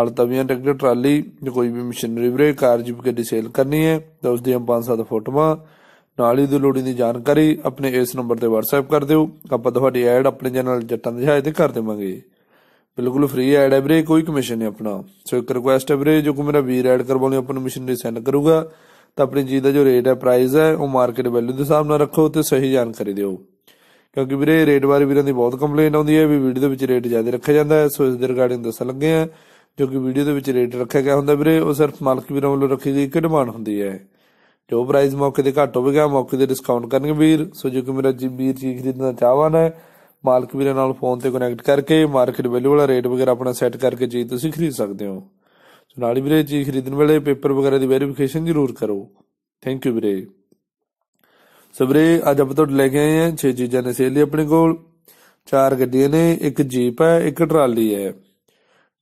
ਹਲ ਤਵੀਆਂ ticket trolley ਜੋ ਕੋਈ ਵੀ ਮਸ਼ੀਨਰੀ ਬਰੇ ਕਾਰ ਜੀਪ ਕੇ ਡਿਸੇਲ ਕਰਨੀ ਹੈ ਤਾਂ ਉਸ ਦੀਆਂ ਪੰਜ ਸੱਤ ਫੋਟੋਆਂ ਨਾਲ ਹੀ ਦੀ ਲੋੜੀ ਦੀ ਜਾਣਕਾਰੀ ਆਪਣੇ ਇਸ ਨੰਬਰ ਤੇ WhatsApp ਕਰ ਦਿਓ ਆਪਾਂ ਤੁਹਾਡੀ ਐਡ ਆਪਣੇ ਚੈਨਲ ਜੱਟਾਂ ਦੇ ਹਾਇਦੇ ਤੇ ਕਰ ਦੇਵਾਂਗੇ ਬਿਲਕੁਲ ਫ੍ਰੀ ਐਡ ਹੈ ਵੀਰੇ ਕੋਈ ਕਮਿਸ਼ਨ ਨਹੀਂ ਆਪਣਾ ਸੋ ਇੱਕ ਰਿਕੁਐਸਟ ਹੈ ਵੀਰੇ ਜੋ ਕੋ ਮੇਰਾ ਵੀਰ ਐਡ ਕਰਵਾਉਣੀ ਆਪਾਂ ਨੂੰ ਮਸ਼ੀਨਰੀ ਸੈਂਡ ਕਰੂਗਾ ਤਾਂ ਆਪਣੀ ਚੀਜ਼ ਦਾ ਜੋ ਰੇਟ ਹੈ ਪ੍ਰਾਈਸ ਹੈ ਉਹ ਮਾਰਕੀਟ ਵੈਲਿਊ ਦੇ ਹਿਸਾਬ ਨਾਲ ਰੱਖੋ ਤੇ ਸਹੀ ਜਾਣਕਾਰੀ ਦਿਓ ਕਿਉਂਕਿ ਵੀਰੇ ਰੇਟ ਬਾਰੇ ਵੀਰਾਂ ਦੀ ਬਹੁਤ ਕੰਪਲੇਂਟ ਆਉਂਦੀ ਹੈ ਵੀ ਵੀਡੀਓ ਦੇ ਵਿੱਚ ਰੇਟ ਜ਼ਿਆਦਾ ਰੱਖਿਆ ਜਾਂਦਾ ਹੈ ਸੋ ਇਸ ਦੇ ਰਿਗਾਰਡਿੰਗ ਦੱਸ ਲੱਗੇ ਆ ਜੋ ਕਿ ਵੀਡੀਓ ਦੇ ਵਿੱਚ ਰੇਟ ਰੱਖਿਆ ਗਿਆ ਹੁੰਦਾ ਵੀਰੇ ਉਹ ਸਿਰਫ ਮਾਲਕ ਵੀਰਾਂ ਵੱਲੋਂ ਰੱਖੀ ਗਈ ਇੱਕ ਡਿਮਾਂਡ ਹੁੰਦੀ ਹੈ ਜੋ ਪ੍ਰਾਈਸ ਮੌਕੇ ਦੇ ਘੱਟ ਹੋਵੇਗਾ ਮੌਕੇ ਦੇ ਡਿਸਕਾਊਂਟ ਕਰਨਗੇ ਵੀਰ ਸੋ ਜੋ ਕਿ ਮੇਰਾ ਜੀ ਵੀਰ ਚੀਜ਼ ਖਰੀਦਣਾ ਚਾਹਵਾਨ ਹੈ ਮਾਲਕ ਵੀਰਾਂ ਨਾਲ ਫੋਨ ਤੇ ਕਨੈਕਟ ਕਰਕੇ ਮਾਰਕੀਟ ਵੈਲਿਊ ਵਾਲਾ ਰੇਟ ਵਗੈਰਾ ਆਪਣਾ ਸੈੱਟ ਕਰਕੇ ਜੀ ਤੁਸੀਂ ਖਰੀਦ ਸਕਦੇ ਹੋ ਸੋ ਨਾਲ ਹੀ ਵੀਰੇ ਚੀਜ਼ ਖਰੀਦਣ ਵੇਲੇ ਪੇਪਰ ਵਗੈਰਾ ਦੀ ਵੈਰੀਫਿਕੇਸ਼ਨ ਜ਼ਰੂਰ ਕਰੋ ਥੈਂਕ ਯੂ ਵੀਰੇ ਸੋ ਵੀਰੇ ਅੱਜ ਆਪਾਂ ਤੁਹਾਡੇ ਲੈ ਕੇ ਆਏ ਹਾਂ 6 ਚੀਜ਼ਾਂ ਨੇ ਸੇਲ ਲਈ ਆਪਣੇ ਕੋਲ ਚਾਰ ਗੱਡੀਆਂ ਨੇ ਇੱਕ ਜੀਪ ਹੈ ਇੱਕ ਟਰਾਲੀ ਹੈ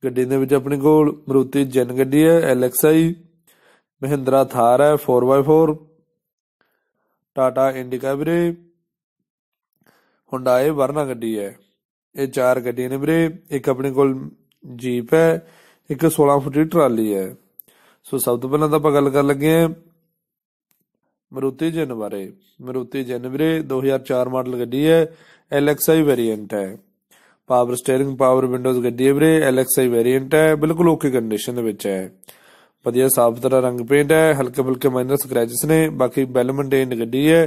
ਗੱਡੀ ਦੇ ਵਿੱਚ ਆਪਣੇ ਕੋਲ ਮਰੂਤੀ ਜਨ ਗੱਡੀ ਹੈ ਐਲਐਕਸਆਈ ਮਹਿੰਦਰਾ ਥਾਰ ਹੈ 4x4 ਟਾਟਾ ਇੰਡੀਕਾ ਵੀਰੇ ਹੁੰਡਾਈ ਵਰਨਾ ਗੱਡੀ ਹੈ ਇਹ ਚਾਰ ਗੱਡੀਆਂ ਨੇ ਵੀਰੇ ਇੱਕ ਆਪਣੇ ਕੋਲ ਜੀਪ ਹੈ ਇੱਕ 16 ਫੁੱਟ ਦੀ ਟਰਾਲੀ ਹੈ ਸੋ ਸਭ ਤੋਂ ਪਹਿਲਾਂ ਤਾਂ ਆਪਾਂ ਗੱਲ ਕਰਨ ਲੱਗੇ ਹਾਂ ਮਰੂਤੀ ਜਨ ਬਾਰੇ ਮਰੂਤੀ ਜਨ ਵੀਰੇ 2004 ਮਾਡਲ ਗੱਡੀ ਹੈ ਐਲਐਕਸਆਈ ਵੇਰੀਐਂਟ ਹੈ ਪਾਵਰ ਸਟੀering ਪਾਵਰ ਵਿੰਡੋਜ਼ ਗੱਡੀ ਹੈ ਵੀਰੇ LXi ਵੇਰੀਐਂਟ ਹੈ ਬਿਲਕੁਲ ਓਕੇ ਕੰਡੀਸ਼ਨ ਦੇ ਵਿੱਚ ਹੈ ਵਧੀਆ ਸਾਫ ਤਰ੍ਹਾਂ ਰੰਗ ਪੇਂਟ ਹੈ ਹਲਕੇ ਬਲਕੇ ਮਾਈਨਰ ਸਕ੍ਰੈਚਸ ਨੇ ਬਾਕੀ ਵੈਲ ਮੇਨਟੇਨਡ ਗੱਡੀ ਹੈ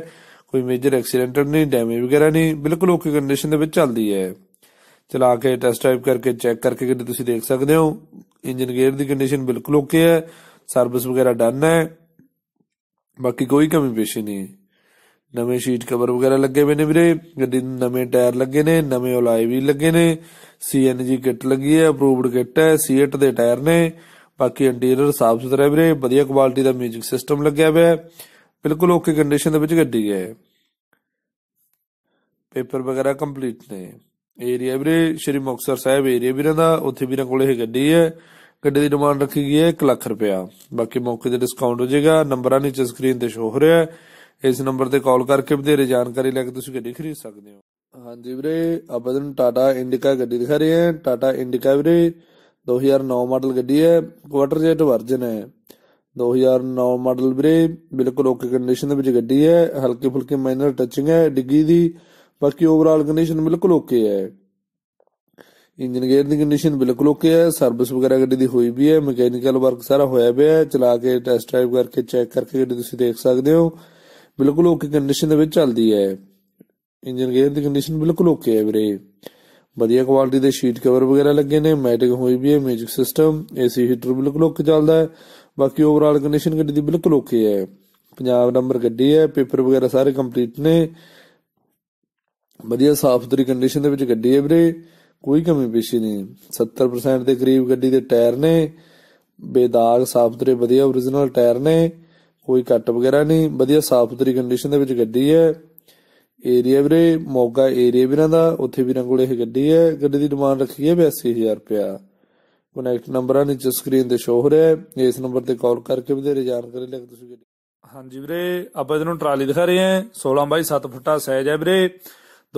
ਕੋਈ ਮੇਜਰ ਐਕਸੀਡੈਂਟ ਨਹੀਂ ਡੈਮੇਜ ਵਗੈਰਾ ਨਹੀਂ ਬਿਲਕੁਲ ਓਕੇ ਕੰਡੀਸ਼ਨ ਦੇ ਵਿੱਚ ਚੱਲਦੀ ਹੈ ਚਲਾ ਕੇ ਟੈਸਟ ਡਰਾਈਵ ਕਰਕੇ ਚੈੱਕ ਕਰਕੇ ਗੱਡੀ ਤੁਸੀਂ ਦੇਖ ਸਕਦੇ ਹੋ ਇੰਜਨ ਗੇਅਰ ਦੀ ਕੰਡੀਸ਼ਨ ਬਿਲਕੁਲ ਓਕੇ ਹੈ ਸਰਵਿਸ ਵਗੈਰਾ ਡਨ ਹੈ ਬਾਕੀ ਕੋਈ ਕਮੀ ਪੇਸ਼ੀ ਨਹੀਂ ਨਵੇਂ ਸ਼ੀਟ ਕਵਰ ਵਗੈਰਾ ਲੱਗੇ ਹੋਏ ਨੇ ਵੀਰੇ ਗੱਡੀ ਨੂੰ ਨਵੇਂ ਟਾਇਰ ਲੱਗੇ ਨੇ ਨਵੇਂ ਓਲਾਈ ਵੀ ਲੱਗੇ ਨੇ ਸੀਐਨਜੀ ਕਿੱਟ ਲੱਗੀ ਹੈ ਅਪਰੂਵਡ ਕਿੱਟ ਹੈ ਸੀਟ ਦੇ ਟਾਇਰ ਨੇ ਬਾਕੀ ਇੰਟੀਰੀਅਰ ਸਾਫ ਸੁਥਰਾ ਵੀਰੇ ਵਧੀਆ ਕੁਆਲਿਟੀ ਦਾ 뮤직 ਸਿਸਟਮ ਲੱਗਿਆ ਹੋਇਆ ਹੈ ਬਿਲਕੁਲ ਓਕੇ ਕੰਡੀਸ਼ਨ ਦੇ ਵਿੱਚ ਗੱਡੀ ਹੈ ਪੇਪਰ ਵਗੈਰਾ ਕੰਪਲੀਟ ਨੇ ਏਰੀਆ ਵੀਰੇ ਸ਼੍ਰੀ ਮੁਕਸਰ ਸਾਹਿਬ ਏਰੀਆ ਵੀਰਾਂ ਦਾ ਉੱਥੇ ਵੀਰਾਂ ਕੋਲੇ ਇਹ ਗੱਡੀ ਹੈ ਗੱਡੀ ਦੀ ਡਿਮਾਂਡ ਰੱਖੀ ਗਈ ਹੈ 1 ਲੱਖ ਰੁਪਿਆ ਬਾਕੀ ਮੌਕੇ ਤੇ ਡਿਸਕਾਊਂਟ ਹੋ ਜਾਏਗਾ ਨੰਬਰਾਂ ਨੀਚੇ ਸਕਰੀਨ ਤੇ ਸ਼ੋ ਹੋ ਰਿਹਾ ਹੈ ਇਸ ਨੰਬਰ ਤੇ ਕਾਲ ਕਰਕੇ ਵਧੇਰੇ ਜਾਣਕਾਰੀ ਲੈ ਕੇ ਤੁਸੀਂ ਗੱਡੀ ਖਰੀਦ ਸਕਦੇ ਹੋ ਹਾਂਜੀ ਵੀਰੇ ਆਪਾਂ ਤੁਹਾਨੂੰ ਟਾਟਾ ਇੰਡਿਕਾ ਗੱਡੀ ਦਿਖਾ ਰਹੇ ਹਾਂ ਟਾਟਾ ਇੰਡਿਕਾ ਵੀਰੇ 2009 ਮਾਡਲ ਗੱਡੀ ਹੈ ਕੁਆਟਰ ਜੈਟ ਵਰਜਨ ਹੈ 2009 ਮਾਡਲ ਵੀਰੇ ਬਿਲਕੁਲ ਓਕੇ ਕੰਡੀਸ਼ਨ ਦੇ ਵਿੱਚ ਗੱਡੀ ਹੈ ਹਲਕੀ ਫੁਲਕੀ ਮਾਈਨਰ ਟੱਚਿੰਗ ਹੈ ਡਿੱਗੀ ਦੀ ਬਾਕੀ ਓਵਰਆਲ ਕੰਡੀਸ਼ਨ ਬਿਲਕੁਲ ਓਕੇ ਹੈ ਇੰਜਨ ਗੇਅਰ ਦੀ ਕੰਡੀਸ਼ਨ ਬਿਲਕੁਲ ਓਕੇ ਹੈ ਸਰਵਿਸ ਵਗੈਰਾ ਗੱਡੀ ਦੀ ਹੋਈ ਵੀ ਹੈ ਮਕੈਨੀਕਲ ਵਰਕ ਸਾਰਾ ਹੋਇਆ ਪਿਆ ਹੈ ਚਲਾ ਕੇ ਟੈਸਟ ਡਰਾਈਵ ਕਰਕੇ ਚੈੱਕ ਕਰਕੇ ਗੱਡੀ ਤੁਸੀਂ ਦੇਖ ਸਕਦੇ ਹੋ ਬਿਲਕੁਲ ਓਕੇ ਕੰਡੀਸ਼ਨ ਦੇ ਵਿੱਚ ਚੱਲਦੀ ਹੈ ਇੰਜਨ ਗੇਅਰ ਦੀ ਕੰਡੀਸ਼ਨ ਬਿਲਕੁਲ ਓਕੇ ਹੈ ਵੀਰੇ ਵਧੀਆ ਕੁਆਲਿਟੀ ਦੇ ਸ਼ੀਟ ਕਵਰ ਵਗੈਰਾ ਲੱਗੇ ਨੇ ਮੈਟਿਕ ਹੋਈ ਵੀ ਹੈ ਮਿਊਜ਼ਿਕ ਸਿਸਟਮ ਏਸੀ ਹੀਟਰ ਬਿਲਕੁਲ ਓਕੇ ਚੱਲਦਾ ਹੈ ਬਾਕੀ ਓਵਰਆਲ ਕੰਡੀਸ਼ਨ ਗੱਡੀ ਦੀ ਬਿਲਕੁਲ ਓਕੇ ਹੈ ਪੰਜਾਬ ਨੰਬਰ ਗੱਡੀ ਹੈ ਪੇਪਰ ਵਗੈਰਾ ਸਾਰੇ ਕੰਪਲੀਟ ਨੇ ਵਧੀਆ ਸਾਫ ਸੁਥਰੀ ਕੰਡੀਸ਼ਨ ਦੇ ਵਿੱਚ ਗੱਡੀ ਹੈ ਵੀਰੇ ਕੋਈ ਕਮੀ ਪੇਸ਼ੀ ਨਹੀਂ 70% ਦੇ ਕਰੀਬ ਗੱਡੀ ਦੇ ਟਾਇਰ ਨੇ ਬੇਦਾਗ ਸਾਫ ਸੁਥਰੇ ਵਧੀਆ origignal ਟਾਇਰ ਨੇ ਕੋਈ ਕੱਟ ਵਗੈਰਾ ਨਹੀਂ ਵਧੀਆ ਸਾਫ ਸੁਥਰੀ ਕੰਡੀਸ਼ਨ ਦੇ ਵਿੱਚ ਗੱਡੀ ਹੈ ਏਰੀਆ ਵੀਰੇ ਮੋਗਾ ਏਰੀਆ ਵੀਰਾਂ ਦਾ ਉੱਥੇ ਵੀਰਾਂ ਕੋਲੇ ਇਹ ਗੱਡੀ ਹੈ ਗੱਡੀ ਦੀ ਡਿਮਾਂਡ ਰੱਖੀ ਹੈ 82000 ਰੁਪਿਆ ਕਨੈਕਟ ਨੰਬਰਾਂ ਨੀਚੇ ਸਕਰੀਨ ਤੇ ਸ਼ੋ ਹੋ ਰਿਹਾ ਹੈ ਇਸ ਨੰਬਰ ਤੇ ਕਾਲ ਕਰਕੇ ਵਧੇਰੇ ਜਾਣਕਾਰੀ ਲੈ ਕੇ ਤੁਸੀਂ ਗੱਡੀ ਹਾਂਜੀ ਵੀਰੇ ਆਪਾਂ ਇਹਨੂੰ ਟਰਾਲੀ ਦਿਖਾ ਰਹੇ ਹਾਂ 16 ਬਾਈ 7 ਫੁੱਟਾ ਸਾਈਜ਼ ਹੈ ਵੀਰੇ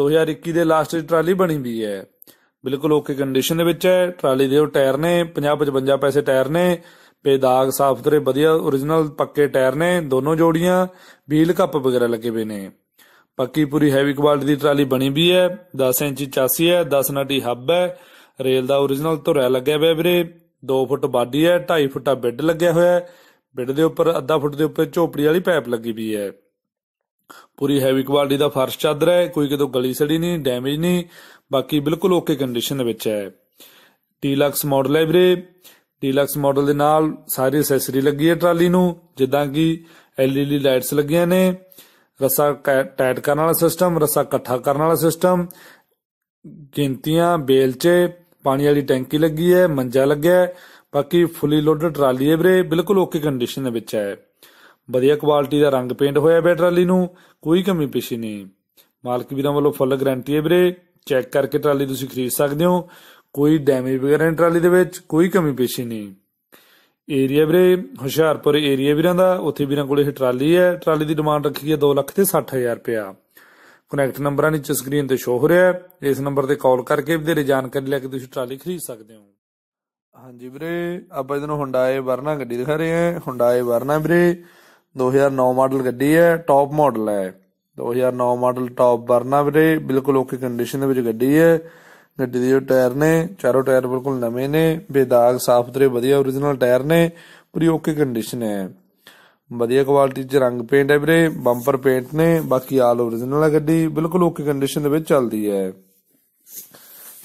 2021 ਦੇ ਲਾਸਟ ਦੀ ਟਰਾਲੀ ਬਣੀ ਵੀ ਹੈ ਬਿਲਕੁਲ ਓਕੇ ਕੰਡੀਸ਼ਨ ਦੇ ਵਿੱਚ ਹੈ ਟਰਾਲੀ ਦੇ ਉਹ ਟਾਇਰ ਨੇ 50 55 ਪੈਸੇ ਟਾਇਰ ਨੇ ਬੇਦਾਗ ਸਾਫ ਤਰੇ ਵਧੀਆ origignal ਪੱਕੇ ਟਾਇਰ ਨੇ ਦੋਨੋਂ ਜੋੜੀਆਂ ਵੀਲ ਕੱਪ ਵਗੈਰਾ ਲੱਗੇ ਹੋਏ ਨੇ ਪੱਕੀ ਪੂਰੀ ਹੈਵੀ ਕੁਆਲਿਟੀ ਦੀ ਟਰਾਲੀ ਬਣੀ ਵੀ ਹੈ 10 ਇੰਚੀ ਚਾਸੀ ਹੈ 10 ਨਾਟੀ ਹੱਬ ਹੈ ਰੇਲ ਦਾ origignal ਧੁਰਿਆ ਲੱਗਿਆ ਹੋਇਆ ਵੀਰੇ 2 ਫੁੱਟ ਬਾਡੀ ਹੈ 2.5 ਫੁੱਟਾ ਬੈੱਡ ਲੱਗਿਆ ਹੋਇਆ ਹੈ ਬੈੱਡ ਦੇ ਉੱਪਰ ਅੱਧਾ ਫੁੱਟ ਦੇ ਉੱਪਰ ਝੋਪੜੀ ਵਾਲੀ ਪਾਈਪ ਲੱਗੀ ਵੀ ਹੈ ਪੂਰੀ ਹੈਵੀ ਕੁਆਲਿਟੀ ਦਾ ਫਰਸ਼ ਚਾਦਰ ਹੈ ਕੋਈ ਕਿਤੋਂ ਗਲੀ ਸੜੀ ਨਹੀਂ ਡੈਮੇਜ ਨਹੀਂ ਬਾਕੀ ਬਿਲਕੁਲ ਓਕੇ ਕੰਡੀਸ਼ਨ ਦੇ ਵਿੱਚ ਹੈ ਟੀਲਕਸ ਮਾਡਲ ਹੈ ਵੀਰੇ ਡੀਲਕਸ ਮਾਡਲ ਦੇ ਨਾਲ ਸਾਰੀ ਅਸੈਸਰੀ ਲੱਗੀ ਹੈ ਟਰਾਲੀ ਨੂੰ ਜਿੱਦਾਂ ਕਿ ਐਲਈਡੀ ਲਾਈਟਸ ਲੱਗੀਆਂ ਨੇ ਰਸਾ ਟਾਈਟ ਕਰਨ ਵਾਲਾ ਸਿਸਟਮ ਰਸਾ ਇਕੱਠਾ ਕਰਨ ਵਾਲਾ ਸਿਸਟਮ ਗਿੰਤੀਆਂ ਬੇਲਚੇ ਪਾਣੀ ਵਾਲੀ ਟੈਂਕੀ ਲੱਗੀ ਹੈ ਮੰਜਾ ਲੱਗਿਆ ਹੈ ਬਾਕੀ ਫੁੱਲੀ ਲੋਡਡ ਟਰਾਲੀ ਹੈ ਵੀਰੇ ਬਿਲਕੁਲ ਓਕੇ ਕੰਡੀਸ਼ਨ ਦੇ ਵਿੱਚ ਹੈ ਵਧੀਆ ਕੁਆਲਿਟੀ ਦਾ ਰੰਗ ਪੇਂਟ ਹੋਇਆ ਹੈ ਟਰਾਲੀ ਨੂੰ ਕੋਈ ਕਮੀ ਪੇਸ਼ੀ ਨਹੀਂ ਮਾਲਕ ਵੀਰਾਂ ਵੱਲੋਂ ਫੁੱਲ ਗਾਰੰਟੀ ਹੈ ਵੀਰੇ ਚੈੱਕ ਕਰਕੇ ਟਰਾਲੀ ਤੁਸੀਂ ਖਰੀਦ ਸਕਦੇ ਹੋ ਕੋਈ ਡੈਮੇਜ ਵਗੈਰਾ ਨਹੀਂ ਟਰਾਲੀ ਦੇ ਵਿੱਚ ਕੋਈ ਕਮੀ ਪੇਸ਼ੀ ਨਹੀਂ ਏਰੀਆ ਵੀਰੇ ਹੁਸ਼ਿਆਰਪੁਰ ਏਰੀਆ ਵੀਰਾਂ ਦਾ ਉੱਥੇ ਵੀਰਾਂ ਕੋਲੇ ਇਹ ਟਰਾਲੀ ਹੈ ਟਰਾਲੀ ਦੀ ਡਿਮਾਂਡ ਰੱਖੀ ਹੈ 2 ਲੱਖ ਤੇ 60000 ਰੁਪਿਆ ਕਨੈਕਟ ਨੰਬਰਾਂ ਨੀਚੇ ਸਕਰੀਨ ਤੇ ਸ਼ੋ ਹੋ ਰਿਹਾ ਹੈ ਇਸ ਨੰਬਰ ਤੇ ਕਾਲ ਕਰਕੇ ਵਧੇਰੇ ਜਾਣਕਾਰੀ ਲੈ ਕੇ ਤੁਸੀਂ ਟਰਾਲੀ ਖਰੀਦ ਸਕਦੇ ਹੋ ਹਾਂਜੀ ਵੀਰੇ ਆਪਾਂ ਇਹਨੂੰ ਹੁੰਡਾਏ ਵਰਨਾ ਗੱਡੀ ਦਿਖਾ ਰਹੇ ਹਾਂ ਹੁੰਡਾਏ ਵਰਨਾ ਵੀਰੇ 2009 ਮਾਡਲ ਗੱਡੀ ਹੈ ਟੌਪ ਮਾਡਲ ਹੈ 2009 ਮਾਡਲ ਟੌਪ ਵਰਨਾ ਵੀਰੇ ਬਿਲਕੁਲ ਓਕੇ ਕੰਡੀਸ਼ਨ ਦੇ ਵਿੱਚ ਗੱਡੀ ਹੈ ਗੱਡੀ ਦੇ ਟਾਇਰ ਨੇ ਚਾਰੋ ਟਾਇਰ ਬਿਲਕੁਲ ਨਵੇਂ ਨੇ ਬੇਦਾਗ ਸਾਫ ਤੇ ਵਧੀਆ origignal ਟਾਇਰ ਨੇ ਪੂਰੀ ਓਕੇ ਕੰਡੀਸ਼ਨ ਹੈ ਵਧੀਆ ਕੁਆਲਿਟੀ ਚ ਰੰਗ ਪੇਂਟ ਹੈ ਵੀਰੇ ਬੰਪਰ ਪੇਂਟ ਨੇ ਬਾਕੀ ਆਲ origignal ਹੈ ਗੱਡੀ ਬਿਲਕੁਲ ਓਕੇ ਕੰਡੀਸ਼ਨ ਦੇ ਵਿੱਚ ਚੱਲਦੀ ਹੈ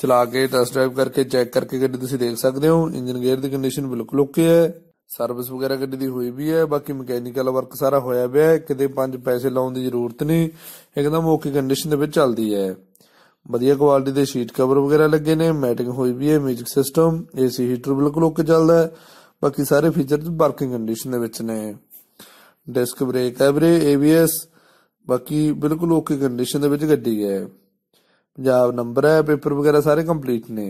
ਚਲਾ ਕੇ ਟੈਸਟ ਡਰਾਈਵ ਕਰਕੇ ਚੈੱਕ ਕਰਕੇ ਗੱਡੀ ਤੁਸੀਂ ਦੇਖ ਸਕਦੇ ਹੋ ਇੰਜਨ ਗੇਅਰ ਦੀ ਕੰਡੀਸ਼ਨ ਬਿਲਕੁਲ ਓਕੇ ਹੈ ਸਰਵਿਸ ਵਗੈਰਾ ਗੱਡੀ ਦੀ ਹੋਈ ਵੀ ਹੈ ਬਾਕੀ ਮਕੈਨੀਕਲ ਵਰਕ ਸਾਰਾ ਹੋਇਆ ਪਿਆ ਹੈ ਕਿਤੇ ਪੰਜ ਪੈਸੇ ਲਾਉਣ ਦੀ ਜ਼ਰੂਰਤ ਨਹੀਂ ਇੱਕਦਮ ਓਕੇ ਕੰਡੀਸ਼ਨ ਦੇ ਵਿੱਚ ਚੱਲਦੀ ਹੈ ਵਧੀਆ ਕੁਆਲਿਟੀ ਦੇ ਸ਼ੀਟ ਕਵਰ ਵਗੈਰਾ ਲੱਗੇ ਨੇ ਮੈਟਿੰਗ ਹੋਈ ਵੀ ਹੈ ਮਿਊਜ਼ਿਕ ਸਿਸਟਮ ਏਸੀ ਹੀਟਰ ਬਿਲਕੁਲ ਓਕੇ ਚੱਲਦਾ ਹੈ ਬਾਕੀ ਸਾਰੇ ਫੀਚਰਸ ਵਰਕਿੰਗ ਕੰਡੀਸ਼ਨ ਦੇ ਵਿੱਚ ਨੇ ਡਿਸਕ ਬ੍ਰੇਕ ਹੈ ਵੀਰੇ ABS ਬਾਕੀ ਬਿਲਕੁਲ ਓਕੇ ਕੰਡੀਸ਼ਨ ਦੇ ਵਿੱਚ ਗੱਡੀ ਹੈ ਪੰਜਾਬ ਨੰਬਰ ਹੈ ਪੇਪਰ ਵਗੈਰਾ ਸਾਰੇ ਕੰਪਲੀਟ ਨੇ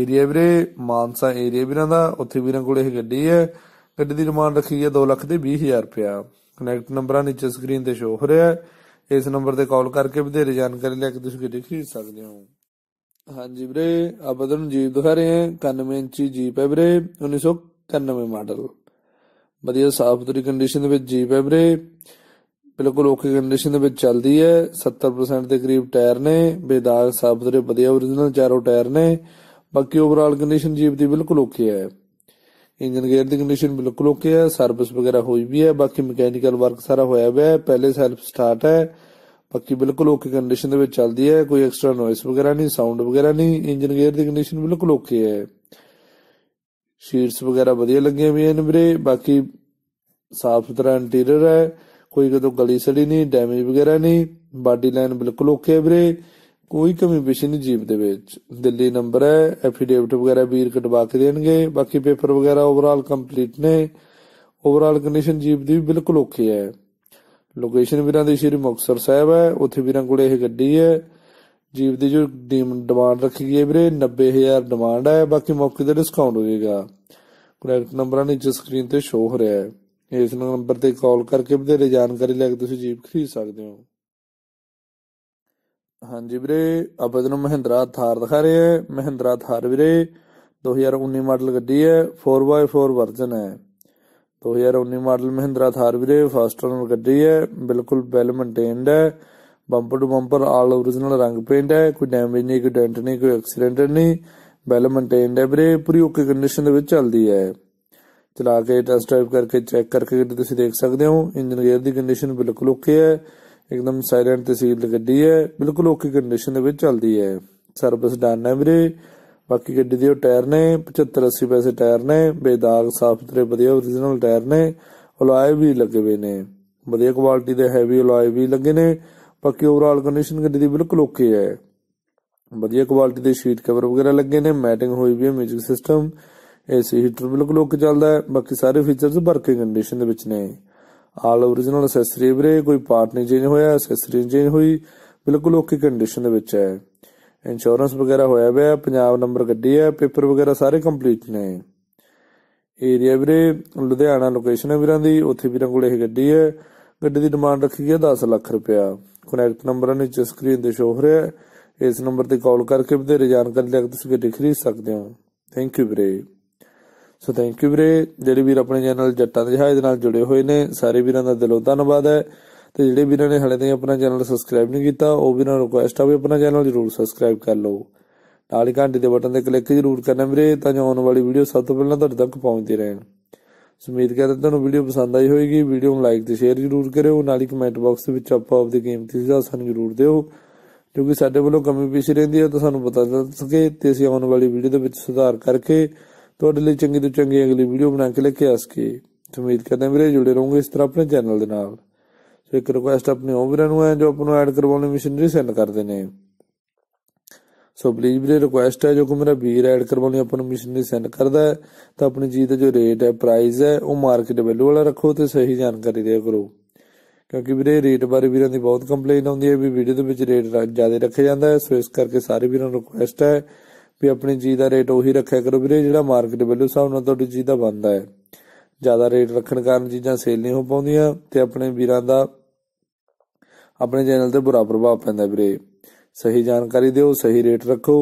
ਏਰੀਆ ਵੀਰੇ ਮਾਨਸਾ ਏਰੀਆ ਵੀਰਾਂ ਦਾ ਉੱਥੇ ਵੀਰਾਂ ਕੋਲ ਇਹ ਗੱਡੀ ਹੈ ਗੱਡੀ ਦੀ ਡਿਮਾਂਡ ਰੱਖੀ ਹੈ 2 ਲੱਖ ਤੇ 20000 ਰੁਪਿਆ ਕਨੈਕਟ ਨੰਬਰਾਂ ਨੀਚੇ ਸਕਰੀਨ ਤੇ ਸ਼ੋ ਹੋ ਰਿਹਾ ਹੈ ਇਸ ਨੰਬਰ ਤੇ ਕਾਲ ਕਰਕੇ ਵਧੇਰੇ ਜਾਣਕਾਰੀ ਲੈ ਕੇ ਤੁਸੀਂ ਦੇਖ ਸਕਦੇ ਹੋ ਹਾਂਜੀ ਵੀਰੇ ਆ ਬਦਨ ਜੀ ਦੁਹਰੇ ਰਹੇ ਹਾਂ 91 ਇੰਚੀ ਜੀਪ ਹੈ ਵੀਰੇ 1991 ਮਾਡਲ ਵਧੀਆ ਸਾਫ ਤਰੀ ਕੰਡੀਸ਼ਨ ਦੇ ਵਿੱਚ ਜੀਪ ਹੈ ਵੀਰੇ ਬਿਲਕੁਲ ਓਕੇ ਕੰਡੀਸ਼ਨ ਦੇ ਵਿੱਚ ਚੱਲਦੀ ਹੈ 70% ਦੇ ਕਰੀਬ ਟਾਇਰ ਨੇ ਬੇਦਾਗ ਸਾਫ ਤਰੀ ਵਧੀਆ origignal ਚਾਰੋ ਟਾਇਰ ਨੇ ਬਾਕੀ ਓਵਰਆਲ ਕੰਡੀਸ਼ਨ ਜੀਪ ਦੀ ਬਿਲਕੁਲ ਓਕੇ ਹੈ ਇੰਜਨ ਗੇਅਰ ਦੀ ਕੰਡੀਸ਼ਨ ਬਿਲਕੁਲ ਓਕੇ ਹੈ ਸਰਵਿਸ ਵਗੈਰਾ ਹੋਈ ਵੀ ਹੈ ਬਾਕੀ ਮਕੈਨੀਕਲ ਵਰਕ ਸਾਰਾ ਹੋਇਆ ਹੋਇਆ ਹੈ ਪਹਿਲੇ ਸੈਲਫ ਸਟਾਰਟ ਹੈ ਬਾਕੀ ਬਿਲਕੁਲ ਓਕੇ ਕੰਡੀਸ਼ਨ ਦੇ ਵਿੱਚ ਚੱਲਦੀ ਹੈ ਕੋਈ ਐਕਸਟਰਾ ਨੋਇਸ ਵਗੈਰਾ ਨਹੀਂ ਸਾਊਂਡ ਵਗੈਰਾ ਨਹੀਂ ਇੰਜਨ ਗੇਅਰ ਦੀ ਕੰਡੀਸ਼ਨ ਬਿਲਕੁਲ ਓਕੇ ਹੈ ਸ਼ੀਟਸ ਵਗੈਰਾ ਵਧੀਆ ਲੱਗੀਆਂ ਹੋਈਆਂ ਨੇ ਵੀਰੇ ਬਾਕੀ ਸਾਫ ਸੁਥਰਾ ਇੰਟੀਰੀਅਰ ਹੈ ਕੋਈ ਕਦੋਂ ਗਲੀ ਸੜੀ ਨਹੀਂ ਡੈਮੇਜ ਵਗੈਰਾ ਨਹੀਂ ਬਾਡੀ ਲਾਈਨ ਬਿਲਕੁਲ ਓਕੇ ਹੈ ਵੀਰੇ ਕੋਈ ਕਮੀ ਪੇਸ਼ ਨਹੀਂ ਜੀਪ ਦੇ ਵਿੱਚ ਦਿੱਲੀ ਨੰਬਰ ਹੈ ਐਫੀਡੇਵਿਟ ਵਗੈਰਾ ਵੀਰ ਕਟਵਾ ਕੇ ਦੇਣਗੇ ਬਾਕੀ ਪੇਪਰ ਵਗੈਰਾ ਓਵਰਆਲ ਕੰਪਲੀਟ ਨੇ ਓਵਰਆਲ ਕੰਡੀਸ਼ਨ ਜੀਪ ਦੀ ਬਿਲਕੁਲ ਓਕੇ ਹੈ ਲੋਕੇਸ਼ਨ ਵੀਰਾਂ ਦੀ ਸ਼੍ਰੀ ਮੁਕਸਰ ਸਾਹਿਬ ਹੈ ਉੱਥੇ ਵੀਰਾਂ ਕੋਲ ਇਹ ਗੱਡੀ ਹੈ ਜੀਪ ਦੀ ਜੋ ਡਿਮਾਂਡ ਰੱਖੀ ਗਈ ਹੈ ਵੀਰੇ 90000 ਡਿਮਾਂਡ ਹੈ ਬਾਕੀ ਮੌਕੇ ਤੇ ਡਿਸਕਾਊਂਟ ਹੋ ਜਾਏਗਾ ਕੰਟੈਕਟ ਨੰਬਰਾਂ ਜਿਸ ਸਕਰੀਨ ਤੇ ਸ਼ੋ ਹੋ ਰਿਹਾ ਹੈ ਇਸ ਨੰਬਰ ਤੇ ਕਾਲ ਕਰਕੇ ਵਧੇਰੇ ਜਾਣਕਾਰੀ ਲੈ ਕੇ ਤੁਸੀਂ ਜੀਪ ਖਰੀਦ ਸਕਦੇ ਹੋ ਹਾਂਜੀ ਵੀਰੇ ਆਪਾਂ ਤੁਹਾਨੂੰ ਮਹਿੰਦਰਾ ਥਾਰ ਦਿਖਾ ਰਹੇ ਹੈ ਮਹਿੰਦਰਾ ਥਾਰ ਵੀਰੇ 2019 ਮਾਡਲ ਗੱਡੀ ਹੈ 4x4 ਵਰਜ਼ਨ ਹੈ 2019 ਮਾਡਲ ਮਹਿੰਦਰਾ ਥਾਰ ਵੀਰੇ ਫਾਸਟ ਰਨਰ ਗੱਡੀ ਹੈ ਬਿਲਕੁਲ ਵੈਲ ਮੇਨਟੇਨਡ ਹੈ ਬੰਪਰ ਟੂ ਬੰਪਰ ਆਲ オリジナル ਰੰਗ ਪੇਂਟ ਹੈ ਕੋਈ ਡੈਮੇਜ ਨਹੀਂ ਕੋਈ ਡੈਂਟ ਨਹੀਂ ਕੋਈ ਐਕਸੀਡੈਂਟ ਨਹੀਂ ਵੈਲ ਮੇਨਟੇਨਡ ਹੈ ਵੀਰੇ ਪੂਰੀ ਓਕੇ ਕੰਡੀਸ਼ਨ ਦੇ ਵਿੱਚ ਚੱਲਦੀ ਹੈ ਚਲਾ ਕੇ ਟੈਸਟ ਡਰਾਈਵ ਕਰਕੇ ਚੈੱਕ ਕਰਕੇ ਤੁਸੀਂ ਦੇਖ ਸਕਦੇ ਹੋ ਇੰਜਨ ਗੇਅਰ ਦੀ ਕੰਡੀਸ਼ਨ ਬਿਲਕੁਲ ਓਕੇ ਹੈ ਇਕਦਮ ਸਾਇਲੈਂਟ ਤਸੀਲ ਸੀਲਡ ਗੱਡੀ ਹੈ ਬਿਲਕੁਲ ਓਕੇ ਕੰਡੀਸ਼ਨ ਦੇ ਵਿੱਚ ਚੱਲਦੀ ਹੈ ਸਰਵਿਸ ਡਨ ਹੈ ਵੀਰੇ ਬਾਕੀ ਗੱਡੀ ਦੇ ਟਾਇਰ ਨੇ 75 80 ਪੈਸੇ ਟਾਇਰ ਨੇ ਬੇਦਾਗ ਸਾਫ ਤੇ ਵਧੀਆ origignal ਟਾਇਰ ਨੇ ਅਲੋਏ ਵੀ ਲੱਗੇ ਹੋਏ ਨੇ ਵਧੀਆ ਕੁਆਲਿਟੀ ਦੇ ਹੈਵੀ ਅਲੋਏ ਵੀ ਲੱਗੇ ਨੇ ਬਾਕੀ ਓਵਰਆਲ ਕੰਡੀਸ਼ਨ ਗੱਡੀ ਦੀ ਬਿਲਕੁਲ ਓਕੇ ਹੈ ਵਧੀਆ ਕੁਆਲਿਟੀ ਦੇ ਸ਼ੀਟ ਕਵਰ ਵਗੈਰਾ ਲੱਗੇ ਨੇ ਮੈਟਿੰਗ ਹੋਈ ਵੀ ਹੈ ਮਿਊਜ਼ਿਕ ਸਿਸਟਮ ਏਸੀ ਹੀਟਰ ਬਿਲਕੁਲ ਓਕੇ ਚੱਲਦਾ ਹੈ ਬਾਕੀ ਸਾਰੇ ਫੀਚਰਸ ਵਰਕਿੰਗ ਕੰਡੀਸ਼ਨ ਦੇ ਵਿੱਚ ਨੇ ਆਲ origignal ਅਸੈਸਰੀ ਵੀਰੇ ਕੋਈ ਪਾਰਟ ਨਹੀਂ ਚੇਂਜ ਹੋਇਆ ਅਸੈਸਰੀ ਚੇਂਜ ਹੋਈ ਬਿਲਕੁਲ ਓਕੇ ਕੰਡੀਸ਼ਨ ਦੇ ਵਿੱਚ ਹੈ ਇੰਸ਼ੋਰੈਂਸ ਵਗੈਰਾ ਹੋਇਆ ਹੋਇਆ ਪੰਜਾਬ ਨੰਬਰ ਗੱਡੀ ਹੈ ਪੇਪਰ ਵਗੈਰਾ ਸਾਰੇ ਕੰਪਲੀਟ ਨੇ ਏਰੀਆ ਵੀਰੇ ਲੁਧਿਆਣਾ ਲੋਕੇਸ਼ਨ ਹੈ ਵੀਰਾਂ ਦੀ ਉੱਥੇ ਵੀਰਾਂ ਕੋਲ ਇਹ ਗੱਡੀ ਹੈ ਗੱਡੀ ਦੀ ਡਿਮਾਂਡ ਰੱਖੀ ਹੈ 10 ਲੱਖ ਰੁਪਇਆ ਕਨੈਕਟ ਨੰਬਰ ਨੀਚੇ ਸਕਰੀਨ ਤੇ ਸ਼ੋਅ ਹੋ ਰਿਹਾ ਇਸ ਨੰਬਰ ਤੇ ਕਾਲ ਕਰਕੇ ਵਧੇਰੇ ਜਾਣਕਾਰੀ ਲੈ ਕੇ ਤੁਸੀਂ ਗੱਡੀ ਰਹੀ ਸਕਦੇ ਹੋ ਥੈਂਕ ਯੂ ਵੀਰੇ ਸੋ ਥੈਂਕ ਯੂ ਵੀਰੇ ਜਿਹੜੇ ਵੀਰ ਆਪਣੇ ਚੈਨਲ ਜੱਟਾਂ ਦੇ ਜਹਾਜ਼ ਨਾਲ ਜੁੜੇ ਹੋਏ ਨੇ ਸਾਰੇ ਵੀਰਾਂ ਦਾ ਦਿਲੋਂ ਧੰਨਵਾਦ ਹੈ ਤੇ ਜਿਹੜੇ ਵੀਰਾਂ ਨੇ ਹਲੇ ਤੱਕ ਆਪਣਾ ਚੈਨਲ ਸਬਸਕ੍ਰਾਈਬ ਨਹੀਂ ਕੀਤਾ ਉਹ ਵੀਰਾਂ ਨੂੰ ਰਿਕੁਐਸਟ ਆ ਵੀ ਆਪਣਾ ਚੈਨਲ ਜ਼ਰੂਰ ਸਬਸਕ੍ਰਾਈਬ ਕਰ ਲਓ ਨਾਲ ਹੀ ਘੰਟੀ ਦੇ ਬਟਨ ਤੇ ਕਲਿੱਕ ਜ਼ਰੂਰ ਕਰਨਾ ਵੀਰੇ ਤਾਂ ਜੋ ਆਉਣ ਵਾਲੀ ਵੀਡੀਓ ਸਭ ਤੋਂ ਪਹਿਲਾਂ ਤੁਹਾਡੇ ਤੱਕ ਪਹੁੰਚਦੀ ਰਹੇ ਉਮੀਦ ਕਰਦਾ ਤੁਹਾਨੂੰ ਵੀਡੀਓ ਪਸੰਦ ਆਈ ਹੋਵੇਗੀ ਵੀਡੀਓ ਨੂੰ ਲਾਈਕ ਤੇ ਸ਼ੇਅਰ ਜ਼ਰੂਰ ਕਰਿਓ ਨਾਲ ਹੀ ਕਮੈਂਟ ਬਾਕਸ ਵਿੱਚ ਆਪਾਂ ਗੇਮ ਦੀ ਸੁਝਾਅ ਸਾਨੂੰ ਜ਼ਰੂਰ ਦਿਓ ਕਿਉਂਕਿ ਸਾਡੇ ਵੱਲੋਂ ਕਮੀ ਪੇਸ਼ੀ ਰਹਿੰਦੀ ਹੈ ਤਾਂ ਸਾਨੂੰ ਪਤਾ ਚੱਲ ਸਕੇ ਤੇ ਅਸੀਂ ਆਉਣ ਵਾਲੀ ਵੀਡੀਓ ਦੇ ਵਿੱਚ ਸੁਧਾਰ ਕਰਕੇ ਤੁਹਾਡੇ ਲਈ ਚੰਗੀ ਤੋਂ ਚੰਗੀ ਅਗਲੀ ਵੀਡੀਓ ਬਣਾ ਕੇ ਲੈ ਕੇ ਆਸ ਕੇ ਉਮੀਦ ਕਰਦਾ ਮੇਰੇ ਜੁੜੇ ਰਹੋਗੇ ਇਸ ਤਰ੍ਹਾਂ ਆਪਣੇ ਚੈਨਲ ਦੇ ਨਾਲ ਸੋ ਇੱਕ ਰਿਕੁਐਸਟ ਆਪਣੇ ਹੋਰ ਵੀਰਾਂ ਨੂੰ ਹੈ ਜੋ ਆਪਣਾ ਐਡ ਕਰਵਾਉਣ ਲਈ ਮਿਸ਼ਨਰੀ ਸੈਂਡ ਕਰਦੇ ਨੇ ਸੋ ਪਲੀਜ਼ ਵੀਰੇ ਰਿਕੁਐਸਟ ਹੈ ਜੋ ਕੋ ਮੇਰਾ ਵੀਰ ਐਡ ਕਰਵਾਉਣ ਲਈ ਆਪਾਂ ਨੂੰ ਮਿਸ਼ਨਰੀ ਸੈਂਡ ਕਰਦਾ ਹੈ ਤਾਂ ਆਪਣੀ ਜੀ ਦਾ ਜੋ ਰੇਟ ਹੈ ਪ੍ਰਾਈਸ ਹੈ ਉਹ ਮਾਰਕੀਟ ਵੈਲਿਊ ਵਾਲਾ ਰੱਖੋ ਤੇ ਸਹੀ ਜਾਣਕਾਰੀ ਦਿਆ ਕਰੋ ਕਿਉਂਕਿ ਵੀਰੇ ਰੇਟ ਬਾਰੇ ਵੀਰਾਂ ਦੀ ਬਹੁਤ ਕੰਪਲੇਨ ਆਉਂਦੀ ਹੈ ਵੀ ਵੀਡੀਓ ਦੇ ਵਿੱਚ ਰੇਟ ਜ਼ਿਆਦਾ ਰੱਖਿਆ ਜਾਂਦਾ ਹੈ ਸੋ ਇਸ ਕਰਕੇ ਸਾਰੇ ਵੀਰਾਂ ਨੂੰ ਰਿਕੁਐਸਟ ਹੈ ਵੀ ਆਪਣੇ ਜੀ ਦਾ ਰੇਟ ਉਹੀ ਰੱਖਿਆ ਕਰੋ ਵੀਰੇ ਜਿਹੜਾ ਮਾਰਕੀਟ ਵੈਲਿਊ ਹਿਸਾਬ ਨਾਲ ਤੁਹਾਡੀ ਜੀ ਦਾ ਬਣਦਾ ਹੈ ਜ਼ਿਆਦਾ ਰੇਟ ਰੱਖਣ ਕਾਰਨ ਚੀਜ਼ਾਂ ਸੇਲ ਨਹੀਂ ਹੋ ਪਾਉਂਦੀਆਂ ਤੇ ਆਪਣੇ ਵੀਰਾਂ ਦਾ ਆਪਣੇ ਚੈਨਲ ਤੇ ਬੁਰਾ ਪ੍ਰਭਾਵ ਪੈਂਦਾ ਵੀਰੇ ਸਹੀ ਜਾਣਕਾਰੀ ਦਿਓ ਸਹੀ ਰੇਟ ਰੱਖੋ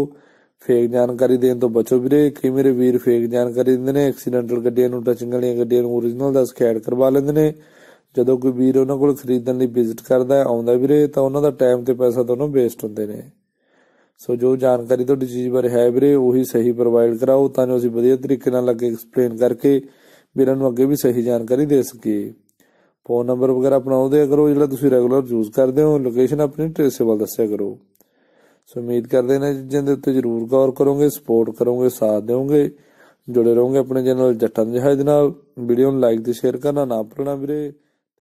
ਫੇਕ ਜਾਣਕਾਰੀ ਦੇਣ ਤੋਂ ਬਚੋ ਵੀਰੇ ਕਈ ਮੇਰੇ ਵੀਰ ਫੇਕ ਜਾਣਕਾਰੀ ਦਿੰਦੇ ਨੇ ਐਕਸੀਡੈਂਟਲ ਗੱਡੀਆਂ ਨੂੰ ਟਚਿੰਗ ਵਾਲੀਆਂ ਗੱਡੀਆਂ ਨੂੰ ਓਰੀਜਨਲ ਦਾ ਸਕੈਡ ਕਰਵਾ ਲੈਂਦੇ ਨੇ ਜਦੋਂ ਕੋਈ ਵੀਰ ਉਹਨਾਂ ਕੋਲ ਖਰੀਦਣ ਲਈ ਵਿਜ਼ਿਟ ਕਰਦਾ ਹੈ ਆਉਂਦਾ ਵੀਰੇ ਤਾਂ ਉਹਨਾਂ ਦਾ ਟਾਈਮ ਤੇ ਪੈਸਾ ਦੋਨੋਂ ਵੇਸਟ ਹੁੰਦੇ ਨੇ ਸੋ ਜੋ ਜਾਣਕਾਰੀ ਤੁਹਾਡੀ ਚੀਜ਼ ਬਾਰੇ ਹੈ ਵੀਰੇ ਉਹੀ ਸਹੀ ਪ੍ਰੋਵਾਈਡ ਕਰਾਓ ਤਾਂ ਜੋ ਅਸੀਂ ਵਧੀਆ ਤਰੀਕੇ ਨਾਲ ਅੱਗੇ ਐਕਸਪਲੇਨ ਕਰਕੇ ਵੀਰਾਂ ਨੂੰ ਅੱਗੇ ਵੀ ਸਹੀ ਜਾਣਕਾਰੀ ਦੇ ਸਕੀਏ ਫੋਨ ਨੰਬਰ ਵਗੈਰਾ ਆਪਣਾ ਉਹਦੇ ਕਰੋ ਜਿਹੜਾ ਤੁਸੀਂ ਰੈਗੂਲਰ ਯੂਜ਼ ਕਰਦੇ ਹੋ ਲੋਕੇਸ਼ਨ ਆਪਣੀ ਟ੍ਰੇਸੇਬਲ ਦੱਸਿਆ ਕਰੋ ਸੋ ਉਮੀਦ ਕਰਦੇ ਨੇ ਚੀਜ਼ਾਂ ਦੇ ਉੱਤੇ ਜ਼ਰੂਰ ਗੌਰ ਕਰੋਗੇ ਸਪੋਰਟ ਕਰੋਗੇ ਸਾਥ ਦਿਓਗੇ ਜੁੜੇ ਰਹੋਗੇ ਆਪਣੇ ਚੈਨਲ ਜੱਟਾਂ ਦੇ ਜਹਾਜ਼ ਨਾਲ ਵੀਡੀਓ ਨੂੰ ਲਾਈਕ ਤੇ ਸ਼ੇਅਰ ਕਰਨਾ ਨਾ ਭੁੱਲਣਾ ਵੀਰੇ